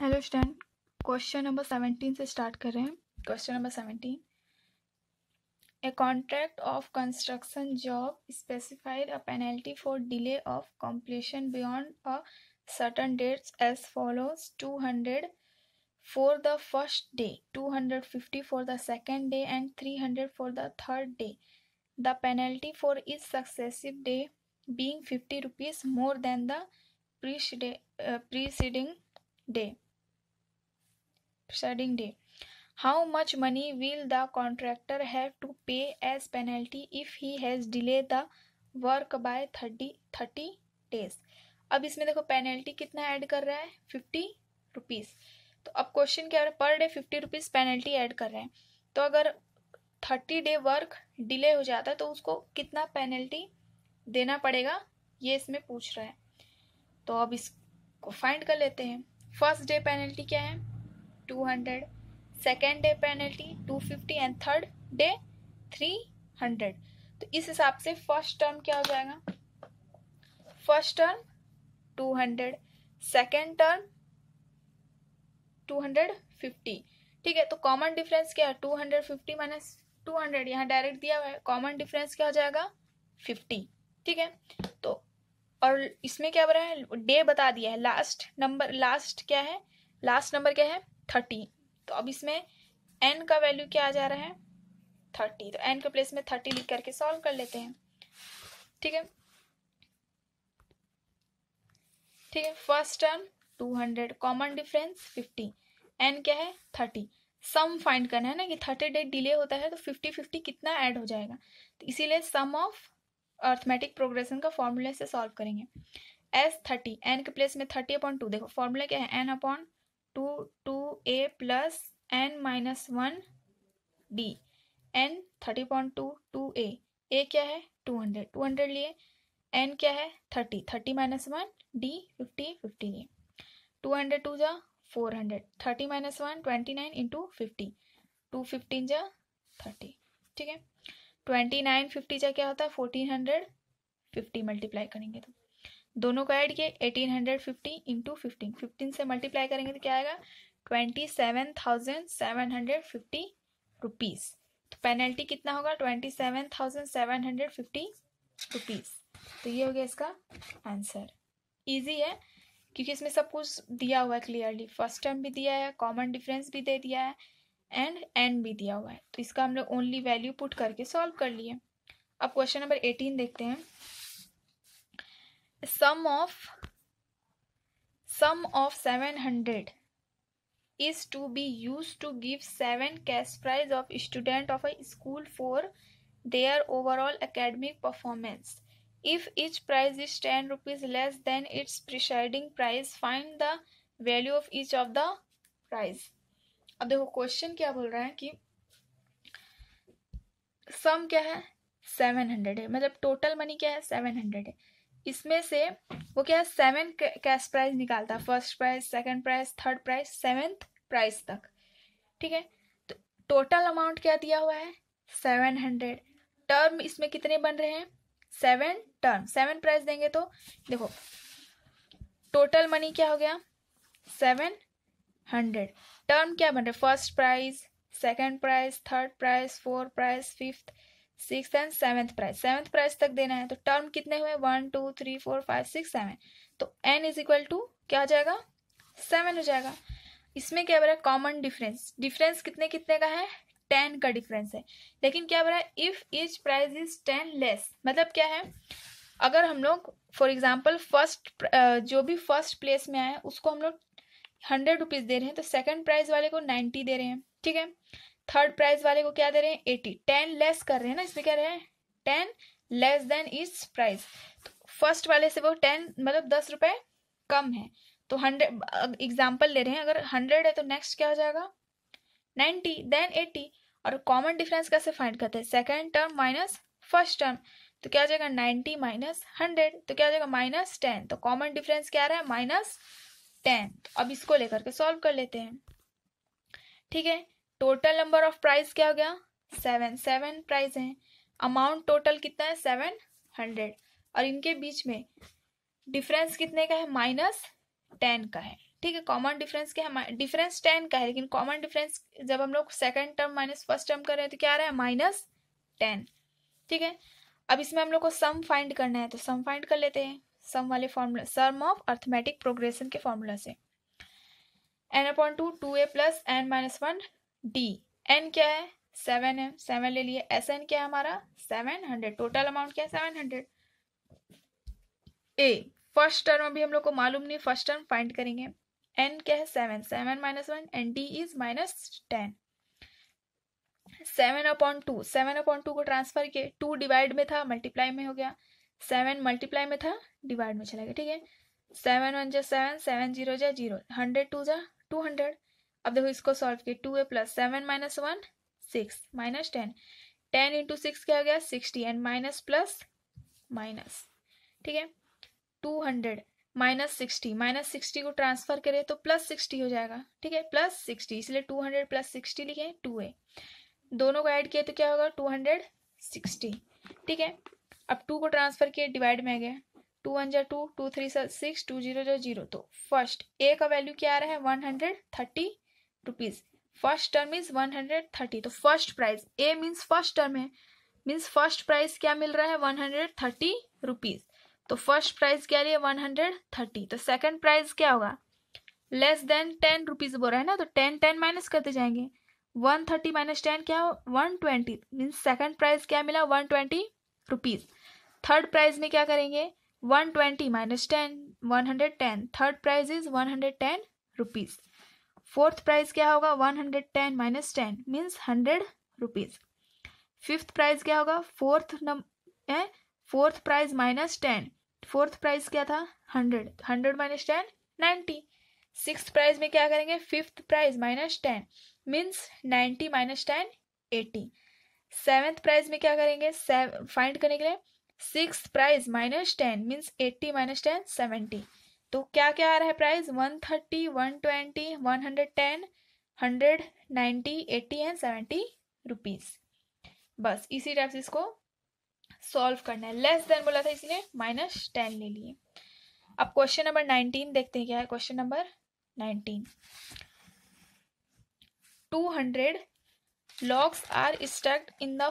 hello स्टैंड question number seventeen से start कर रहे हैं question number seventeen a contract of construction job specified a penalty for delay of completion beyond a certain dates as follows two hundred for the first day two hundred fifty for the second day and three hundred for the third day the penalty for each successive day being fifty rupees more than the preceding day succeeding day how much money will the contractor have to pay as penalty if he has delay the work by thirty thirty days अब इसमें देखो penalty कितना add कर रहा है fifty rupees तो अब question क्या है per day fifty rupees penalty add कर रहे हैं तो अगर थर्टी डे वर्क डिले हो जाता है तो उसको कितना पेनल्टी देना पड़ेगा ये इसमें पूछ रहा है तो अब इसको फाइंड कर लेते हैं फर्स्ट डे पेनल्टी क्या है two hundred second day penalty two fifty and third day hundred तो इस हिसाब से फर्स्ट टर्म क्या हो जाएगा first term hundred second term fifty ठीक है तो कॉमन डिफरेंस क्या है फिफ्टी माइनस हंड्रेड यहाँ डायरेक्ट दिया हुआ है कॉमन डिफरेंस क्या हो जाएगा फिफ्टी ठीक है तो और इसमें क्या रहा है डे बता दिया है लास्ट नंबर लास्ट क्या है लास्ट नंबर क्या है थर्टीन तो अब इसमें एन का वैल्यू क्या आ जा रहा है थर्टी तो एन के प्लेस में थर्टी लिख करके सॉल्व कर लेते हैं ठीक है ठीक है first term two hundred common difference fifty n क्या है थर्टी सम फाइंड करना है ना कि थर्टी डेट डिले होता है तो फिफ्टी फिफ्टी कितना ऐड हो जाएगा तो इसीलिए सम ऑफ अर्थमेटिक प्रोग्रेशन का फॉर्मूला से सॉल्व करेंगे एस थर्टी एन के प्लेस में थर्टी अपॉन टू देखो फॉर्मूला क्या है n upon two two A plus N minus one D n thirty point two two a a क्या है टू हंड्रेड टू हंड्रेड लिए एन क्या है thirty thirty minus one d fifty fifty लिए two hundred two जा four hundred thirty minus one twenty nine into fifty two fifteen जा thirty ठीक है ट्वेंटी नाइन फिफ्टी जा क्या होता है फोर्टीन हंड्रेड फिफ्टी मल्टीप्लाई करेंगे तो दोनों को ऐड किए eighteen hundred fifty into fifteen fifteen से मल्टीप्लाई करेंगे तो क्या आएगा twenty seven thousand seven hundred fifty rupees तो पेनल्टी कितना होगा twenty seven thousand seven hundred fifty rupees तो ये हो गया इसका आंसर ईजी है क्योंकि इसमें सब कुछ दिया हुआ है क्लियरली फर्स्ट टर्म भी दिया है कॉमन डिफरेंस भी दे दिया है एंड एंड भी दिया हुआ है तो इसका हम लोग ओनली वैल्यू पुट करके सॉल्व कर लिए अब क्वेश्चन नंबर एटीन देखते हैं sum of sum of 700 is to be used to give 7 cash prize of student of a school for their overall academic performance if each prize is 10 rupees less than its preceding price find the value of each of the price अब देखो question क्या बोल रहा है कि सम क्या है seven hundred है मतलब टोटल मनी क्या है सेवन हंड्रेड है इसमें से वो क्या है सेवन कैश प्राइज निकालता है first prize second prize third prize seventh prize तक ठीक है तो टोटल अमाउंट क्या दिया हुआ है सेवन हंड्रेड टर्म इसमें कितने बन रहे हैं सेवन टर्म सेवन प्राइज देंगे तो देखो टोटल मनी क्या हो गया सेवन हंड्रेड टर्म क्या बन रहे first prize second prize third prize fourth prize fifth six and seventh price seventh price तक देना है तो टर्म कितने हुए one two three four five six seven तो एन इज इक्वल टू क्या हो जाएगा सेवन हो जाएगा इसमें क्या बोला कॉमन डिफरेंस डिफरेंस कितने कितने का है टेन का डिफरेंस है लेकिन क्या बोला if each price is ten less मतलब क्या है अगर हम लोग फॉर एग्जाम्पल फर्स्ट जो भी फर्स्ट प्लेस में आए उसको हम लोग हंड्रेड रुपीज़ दे रहे हैं तो सेकेंड प्राइज वाले को नाइन्टी दे रहे हैं ठीक है थर्ड प्राइस वाले को क्या दे रहे हैं एटी टेन लेस कर रहे हैं ना इसमें क्या रहे हैं ten less than is price तो फर्स्ट वाले से वो टेन मतलब दस रुपए कम है तो हंड्रेड एग्जाम्पल ले रहे हैं अगर हंड्रेड है तो नेक्स्ट क्या हो जाएगा नाइन्टी देन एटी और कॉमन डिफरेंस कैसे फाइंड करते हैं second term minus first term तो क्या हो जाएगा नाइन्टी माइनस हंड्रेड तो क्या हो जाएगा माइनस टेन तो कॉमन डिफरेंस क्या रहा है माइनस टेन तो अब इसको लेकर के सॉल्व कर लेते हैं ठीक है टोटल नंबर ऑफ प्राइस क्या हो गया सेवन सेवन प्राइस हैं अमाउंट टोटल कितना है सेवन हंड्रेड और इनके बीच में डिफरेंस कितने का है माइनस टेन का है ठीक है कॉमन डिफरेंस क्या है डिफरेंस टेन का है लेकिन कॉमन डिफरेंस जब हम लोग second term minus first term कर रहे हैं तो क्या आ रहा है माइनस टेन ठीक है अब इसमें हम लोग को सम फाइंड करना है तो सम फाइंड कर लेते हैं सम वाले formula sum of arithmetic progression के फॉर्मूला से एन अपॉइंट टू टू ए plus N minus one D N क्या है सेवन है सेवन ले लिए एस एन क्या है हमारा सेवन हंड्रेड टोटल अमाउंट क्या है seven hundred a first term अभी हम लोग को मालूम नहीं फर्स्ट टर्म फाइंड करेंगे एन क्या है seven seven minus one n d is minus ten seven upon two seven upon two को ट्रांसफर किए टू डिवाइड में था मल्टीप्लाई में हो गया सेवन मल्टीप्लाई में था डिवाइड में चला गया ठीक है सेवन वन जो सेवन सेवन जीरो जो जीरो हंड्रेड टू जो टू हंड्रेड अब देखो इसको सॉल्व किया टू ए plus seven minus one six minus ten ten into six क्या हो गया sixty and minus plus minus ठीक है two hundred minus sixty minus sixty को ट्रांसफर करें तो प्लस सिक्सटी हो जाएगा ठीक है प्लस सिक्सटी इसलिए टू हंड्रेड प्लस सिक्सटी लिखे टू ए दोनों को ऐड किए तो क्या होगा टू हंड्रेड सिक्सटी ठीक है अब टू को ट्रांसफर किए डिवाइड में आ गया टू वन जो two two three six two zero जो जीरो तो फर्स्ट ए का वैल्यू क्या आ रहा है one hundred thirty rupees first term is one hundred thirty तो first prize a means first term है मीन्स फर्स्ट प्राइज क्या मिल रहा है वन हंड्रेड थर्टी रुपीज तो फर्स्ट प्राइज क्या रही है वन हंड्रेड थर्टी तो सेकेंड प्राइज क्या होगा लेस देन टेन रुपीज बोल रहा है ना तो टेन टेन माइनस करते जाएंगे वन थर्टी माइनस टेन क्या one twenty means second prize क्या मिला one twenty rupees third prize में क्या करेंगे one twenty minus ten one hundred ten third prize is one hundred ten rupees fourth price क्या होगा one hundred ten minus ten means hundred rupees fifth prize क्या होगा fourth number fourth prize minus ten fourth prize क्या था hundred hundred minus ten ninety six prize में क्या करेंगे fifth prize minus ten means ninety minus ten eighty seventh prize में क्या करेंगे फाइंड करने के लिए six prize minus ten means eighty minus ten seventy तो क्या क्या आ रहा है price one thirty one twenty one hundred ten hundred ninety eighty and seventy rupees बस इसी टाइप से इसको सॉल्व करना है लेस देन बोला था इसलिए माइनस टेन ले लिए अब क्वेश्चन नंबर नाइनटीन देखते हैं क्या है question number nineteen two hundred logs are stacked in the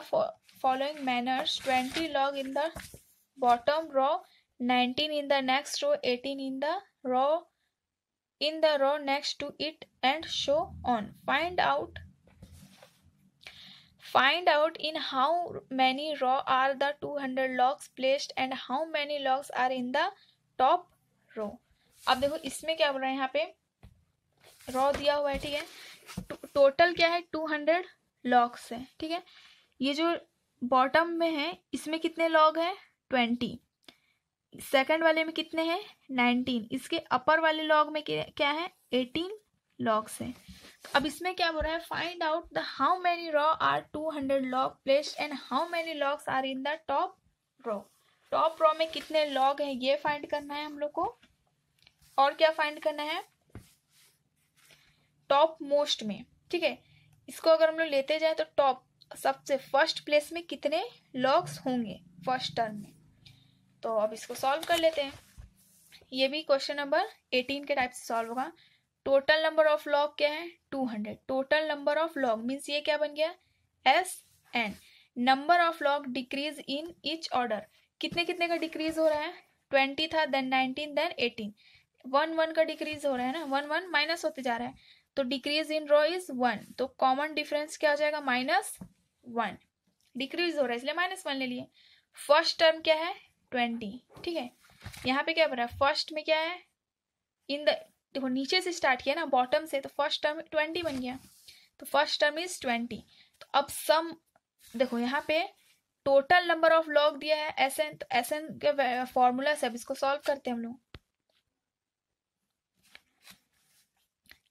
following manners twenty log in the bottom row 19 in the next row 18 in the row in the row next to it and so on find out find out in how many row are the 200 locks placed and how many locks are in the top row अब देखो इसमें क्या बोल रहा है यहाँ पे raw दिया हुआ है ठीक है टोटल क्या है 200 लॉक्स है ठीक है ये जो बॉटम में है इसमें कितने लॉग हैं 20 सेकंड वाले में कितने हैं नाइनटीन इसके अपर वाले लॉग में क्या है एटीन लॉग्स हैं अब इसमें क्या बोल रहा है find out the how many row are two hundred log placed and how many logs are in the top row top row में कितने लॉग हैं ये फाइंड करना है हम लोग को और क्या फाइंड करना है टॉप मोस्ट में ठीक है इसको अगर हम लोग लेते जाए तो टॉप सबसे फर्स्ट प्लेस में कितने लॉग्स होंगे फर्स्ट टर्म में तो अब इसको सॉल्व कर लेते हैं ये भी क्वेश्चन नंबर एटीन के टाइप से सॉल्व होगा टोटल नंबर ऑफ लॉग क्या है two hundred total number of log means ये क्या बन गया S n number of log decrease in each order कितने कितने का डिक्रीज हो रहा है ट्वेंटी था then nineteen then eighteen one one का डिक्रीज हो रहा है ना वन वन माइनस होते जा रहा है तो decrease in row is one तो कॉमन डिफरेंस क्या हो जाएगा माइनस वन डिक्रीज हो रहा है इसलिए माइनस वन ले लिए फर्स्ट टर्म क्या है ट्वेंटी ठीक है यहाँ पे क्या बन रहा है फर्स्ट में क्या है इन द देखो नीचे से स्टार्ट किया ना बॉटम से तो फर्स्ट टर्म ट्वेंटी बन गया तो फर्स्ट टर्म इज ट्वेंटी तो अब सम देखो यहाँ पे टोटल नंबर ऑफ लॉग दिया है एस एन तो एस एन के फॉर्मूला से अब इसको सॉल्व करते हैं हम लोग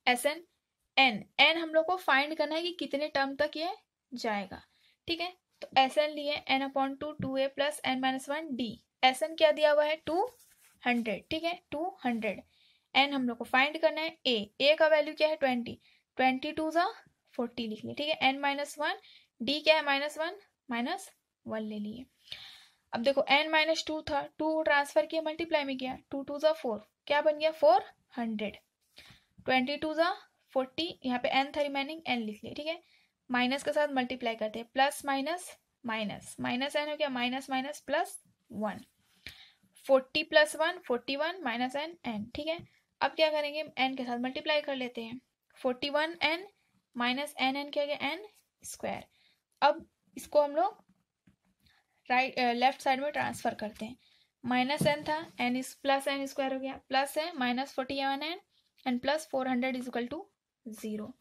एस एन एन एन हम लोग को फाइंड करना है कि कितने टर्म तक ये जाएगा ठीक है तो एस एन लिए एन अपॉन टू टू ए plus N minus one D S N क्या दिया हुआ है टू हंड्रेड ठीक है टू हंड्रेड एन हम लोग को फाइंड करना है ए ए का वैल्यू क्या है ट्वेंटी ट्वेंटी टू जो फोर्टी लिख लिए ठीक है एन माइनस वन डी क्या है माइनस वन माइनस वन ले लिए अब देखो एन माइनस टू था टू ट्रांसफर किया मल्टीप्लाई में किया टू टू जो फोर क्या बन गया फोर हंड्रेड ट्वेंटी टू जो फोर्टी यहाँ पे एन था रिमेनिंग एन लिख लिया ठीक है माइनस के साथ मल्टीप्लाई करते हैं plus minus minus minus N हो गया minus minus plus one forty plus one forty one minus N N ठीक है अब क्या करेंगे एन के साथ मल्टीप्लाई कर लेते हैं forty one N minus N N क्या गया एन स्क्वायर अब इसको हम लोग राइट लेफ्ट साइड में ट्रांसफर करते हैं माइनस एन था एन इस प्लस एन स्क्वायर हो गया प्लस है minus forty one N N plus four hundred equal two zero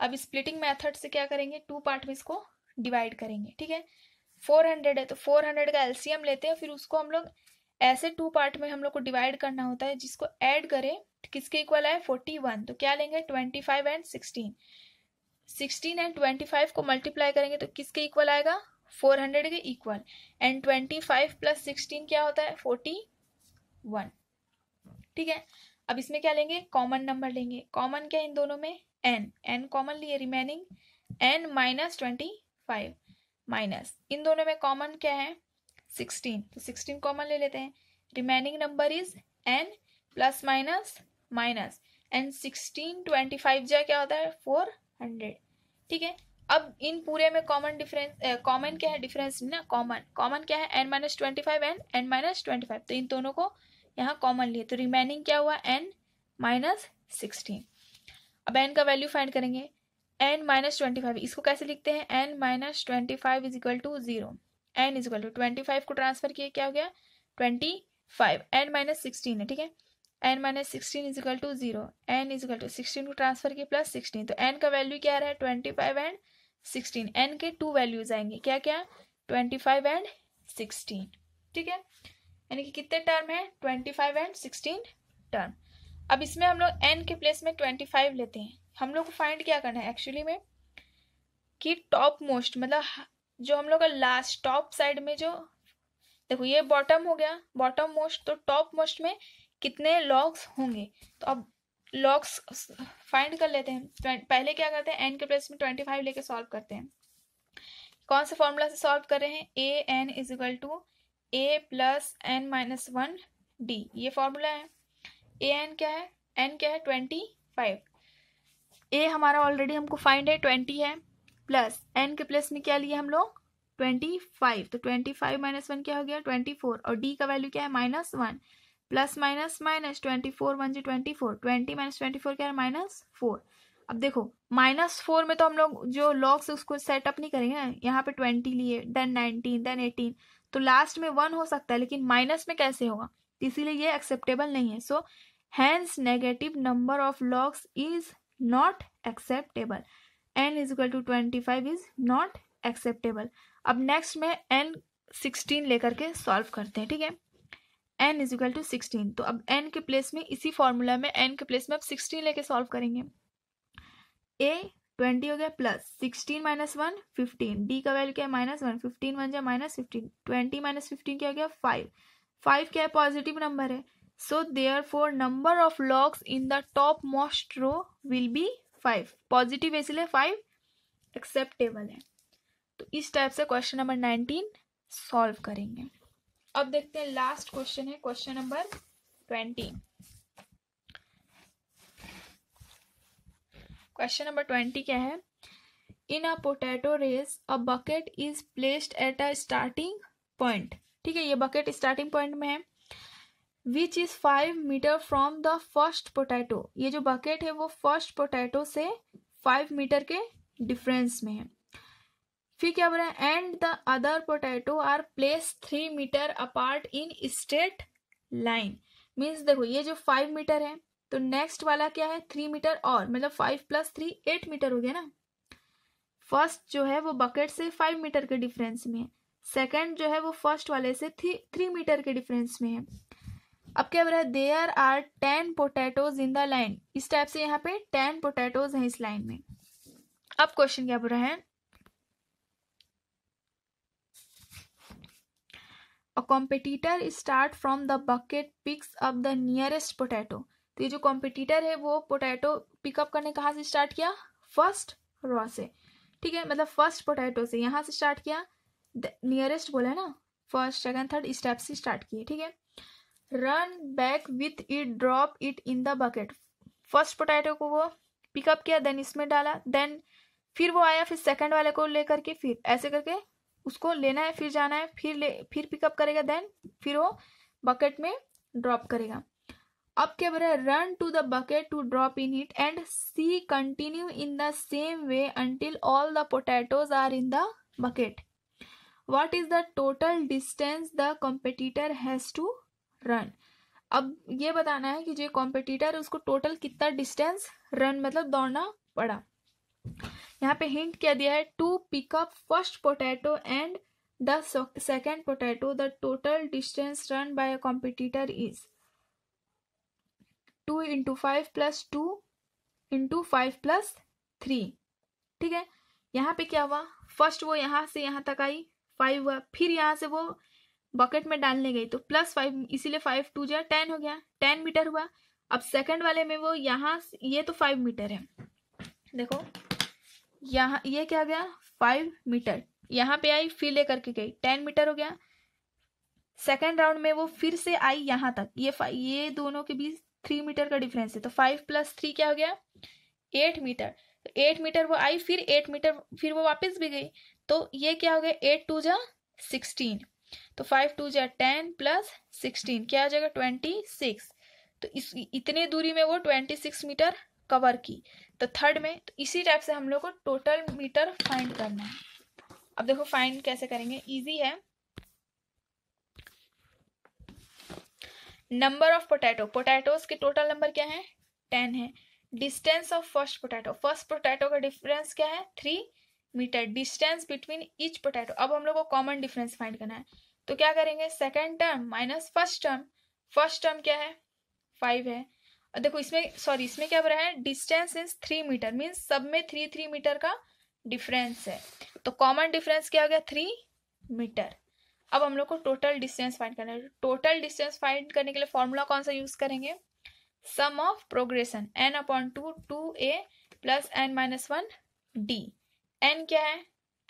अब स्प्लिटिंग मेथड से क्या करेंगे टू पार्ट में इसको डिवाइड करेंगे ठीक है फोर हंड्रेड है तो फोर हंड्रेड का एलसीएम लेते हैं फिर उसको हम लोग ऐसे टू पार्ट में हम लोग को डिवाइड करना होता है जिसको ऐड करें किसके इक्वल है फोर्टी वन तो क्या लेंगे twenty five and sixteen sixteen and twenty five को मल्टीप्लाई करेंगे तो किसके इक्वल आएगा फोर हंड्रेड के equal and twenty five plus sixteen क्या होता है फोर्टी वन ठीक है अब इसमें क्या लेंगे कॉमन नंबर लेंगे कॉमन क्या इन दोनों में एन एन कॉमन लिए remaining N minus twenty five minus इन दोनों में कॉमन क्या है सिक्सटीन तो सिक्सटीन कॉमन ले लेते हैं remaining number is N plus minus minus N sixteen twenty five जो क्या होता है फोर हंड्रेड ठीक है अब इन पूरे में कॉमन डिफरेंस कॉमन क्या है डिफरेंस ना कॉमन कॉमन क्या है N minus twenty five N N minus twenty five तो इन दोनों को यहाँ कॉमन लिए तो रिमेनिंग क्या हुआ एन माइनस सिक्सटीन अब एन का वैल्यू फाइंड करेंगे एन माइनस ट्वेंटी फाइव इसको कैसे लिखते हैं N minus twenty five is equal to zero N is equal to twenty five को ट्रांसफर किए क्या हो गया twenty five N minus sixteen है ठीक है N minus sixteen is equal to zero N is equal to sixteen को transfer किए प्लस सिक्सटीन तो एन का वैल्यू क्या रहा है twenty five and sixteen N के टू वैल्यूज आएंगे क्या क्या ट्वेंटी फाइव एंड सिक्सटीन ठीक है यानी कि कितने टर्म है twenty five and sixteen term अब इसमें हम लोग एन के प्लेस में ट्वेंटी फाइव लेते हैं हम लोग को फाइंड क्या करना है एक्चुअली में कि टॉप मोस्ट मतलब जो हम लोग का लास्ट टॉप साइड में जो देखो ये बॉटम हो गया बॉटम मोस्ट तो टॉप मोस्ट में कितने लॉक्स होंगे तो अब लॉक्स फाइंड कर लेते हैं पहले क्या करते हैं एन के प्लेस में ट्वेंटी फाइव लेके सॉल्व करते हैं कौन से फॉर्मूला से सॉल्व कर रहे हैं A N is equal to A plus N minus one D ये फॉर्मूला है ए एन क्या है एन क्या है ट्वेंटी फाइव ए हमारा ऑलरेडी हमको फाइंड है ट्वेंटी है प्लस एन के प्लस में क्या लिए हम लोग ट्वेंटी फाइव तो ट्वेंटी फाइव माइनस वन क्या हो गया ट्वेंटी फोर और डी का वैल्यू क्या है minus one plus minus minus twenty four one जो twenty four twenty minus twenty four क्या है माइनस फोर अब देखो माइनस फोर में तो हम लोग जो लॉग्स उसको सेटअप नहीं करेंगे ना यहाँ पे ट्वेंटी लिए देन नाइनटीन देन एटीन तो लास्ट में वन हो सकता है लेकिन माइनस में कैसे होगा इसीलिए ये एक्सेप्टेबल नहीं है so hence negative number of logs is not acceptable N is equal to twenty five is not acceptable अब नेक्स्ट में एन सिक्सटीन लेकर के सॉल्व करते हैं ठीक है N is equal to sixteen तो अब एन के प्लेस में इसी फॉर्मूला में एन के प्लेस में अब सिक्सटीन लेके सॉल्व करेंगे ए ट्वेंटी हो गया plus sixteen minus one fifteen D का वैल्यू क्या है माइनस वन फिफ्टीन वन जाए minus fifteen twenty minus fifteen क्या हो गया फाइव फाइव क्या है पॉजिटिव नंबर है So therefore number of in in the topmost row will be five positive इसलिए फाइव एक्सेप्टेबल है तो इस टाइप से क्वेश्चन नंबर नाइनटीन सॉल्व करेंगे अब देखते हैं लास्ट क्वेश्चन है question number twenty question number twenty क्या है in a potato race a bucket is placed at a starting point ठीक है ये बकेट स्टार्टिंग पॉइंट में है which is five metre from the first potato ये जो बकेट है वो फर्स्ट पोटैटो से फाइव मीटर के डिफरेंस में है फिर क्या बोल रहे हैं and the other potato are place three metre apart in straight line means देखो ये जो फाइव मीटर है तो नेक्स्ट वाला क्या है थ्री मीटर और मतलब five plus three eight metre हो गया ना फर्स्ट जो है वो बकेट से फाइव मीटर के डिफरेंस में है सेकेंड जो है वो फर्स्ट वाले से थ्री थ्री मीटर के डिफरेंस में है अब क्या बोला है there are ten potatoes in the line इस टाइप से यहाँ पे टेन पोटैटोज हैं इस लाइन में अब क्वेश्चन क्या बोल रहा है a competitor start from the bucket picks up the nearest potato तो ये जो कॉम्पिटिटर है वो पोटैटो पिकअप करने कहाँ से स्टार्ट किया फर्स्ट रॉ से ठीक है मतलब फर्स्ट पोटैटो से यहाँ से स्टार्ट किया नियरेस्ट बोला है ना फर्स्ट सेकेंड थर्ड स्टेप से स्टार्ट किए ठीक है run back with it drop it in the bucket first potato को वो पिकअप किया देन इसमें डाला देन फिर वो आया फिर सेकंड वाले को लेकर के फिर ऐसे करके उसको लेना है फिर जाना है फिर ले फिर पिकअप करेगा देन फिर वो बकेट में ड्रॉप करेगा अब क्या बोल रहा है run to the bucket to drop in it and see continue in the same way until all the potatoes are in the bucket what is the total distance the competitor has to run अब ये बताना है कि जो competitor है उसको total कितना distance run मतलब दौड़ना पड़ा यहाँ पे हिंट क्या दिया है to pick up first potato and the second potato the total distance run by a competitor is two into five plus two into five plus three ठीक है यहाँ पे क्या हुआ फर्स्ट वो यहाँ से यहाँ तक आई फाइव हुआ फिर यहाँ से वो बकेट में डालने गई तो प्लस फाइव इसीलिए फाइव टू जो टेन हो गया टेन मीटर हुआ अब सेकंड वाले में वो यहाँ ये तो फाइव मीटर है देखो यहाँ ये क्या गया फाइव मीटर यहाँ पे आई फिर लेकर के गई टेन मीटर हो गया सेकेंड राउंड में वो फिर से आई यहाँ तक ये ये दोनों के बीच थ्री मीटर का डिफरेंस है तो फाइव प्लस थ्री क्या हो गया एट मीटर एट मीटर वो आई फिर एट मीटर फिर वो वापस भी गई तो ये क्या हो गया एट टू जा सिक्सटीन तो फाइव टू जै टेन प्लस सिक्सटीन क्या आ जाएगा ट्वेंटी सिक्स तो इस इतने दूरी में वो ट्वेंटी सिक्स मीटर कवर की तो थर्ड में तो इसी टाइप से हम लोग को टोटल मीटर फाइंड करना है अब देखो फाइंड कैसे करेंगे इजी है नंबर ऑफ पोटैटो पोटैटोज के टोटल नंबर क्या है टेन है distance of first potato first potato का डिफरेंस क्या है three metre distance between each potato अब हम लोग को कॉमन डिफरेंस फाइंड करना है तो क्या करेंगे second term minus first term first term क्या है फाइव है और देखो इसमें सॉरी इसमें क्या बोला है distance is three metre means सब में थ्री थ्री मीटर का डिफरेंस है तो कॉमन डिफरेंस क्या हो गया थ्री मीटर अब हम लोग को टोटल डिस्टेंस फाइंड करना है टोटल डिस्टेंस फाइंड करने के लिए फॉर्मूला कौन सा यूज करेंगे sum of progression N upon two two A plus N minus one D N क्या है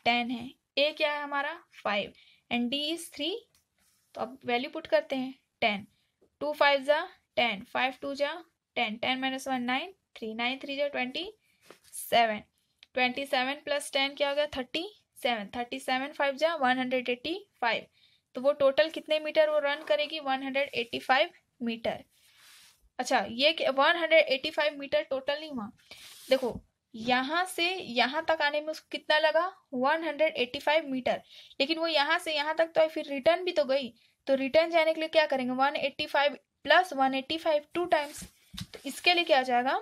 टेन है ए क्या है हमारा five and D is three तो अब वैल्यू पुट करते हैं टेन टू फाइव जा टेन फाइव टू जा ten ten minus one nine three nine three जा twenty seven twenty seven plus ten क्या हो गया thirty seven thirty seven five जा वन हंड्रेड एट्टी फाइव तो वो टोटल कितने मीटर वो रन करेगी one hundred eighty five metre अच्छा ये one hundred eighty five metre total नहीं हुआ देखो यहाँ से यहाँ तक आने में उसको कितना लगा 185 मीटर लेकिन वो यहाँ से यहाँ तक तो आई फिर रिटर्न भी तो गई तो रिटर्न जाने के लिए क्या करेंगे 185 प्लस 185 टू टाइम्स तो इसके लिए क्या आ जाएगा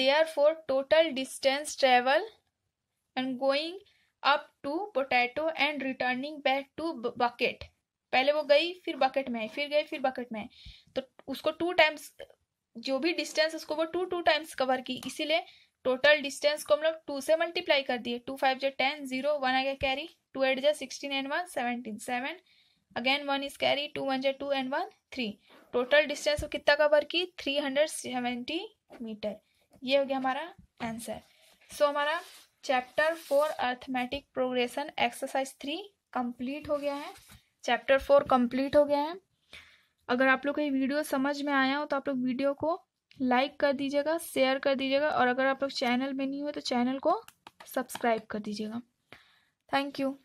therefore total distance travel and going up to potato and returning back to bucket पहले वो गई फिर बकेट में आई फिर गई फिर बकेट में आई तो उसको टू टाइम्स जो भी डिस्टेंस उसको वो टू टू टाइम्स कवर की इसीलिए टोटल डिस्टेंस को हम लोग टू से मल्टीप्लाई कर दिए टू फाइव जो टेन जीरो वन आ गया कैरी टू एट जो sixteen and one seventeen seven again one is carry two one जो two and one three total distance को कितना कवर की थ्री हंड्रेड सेवेंटी मीटर ये हो गया हमारा आंसर सो हमारा chapter four arithmetic progression exercise three complete हो गया है चैप्टर फोर कंप्लीट हो गया है अगर आप लोग को ये वीडियो समझ में आया हो तो आप लोग वीडियो को लाइक कर दीजिएगा शेयर कर दीजिएगा और अगर आप लोग चैनल में नहीं हुए तो चैनल को सब्सक्राइब कर दीजिएगा थैंक यू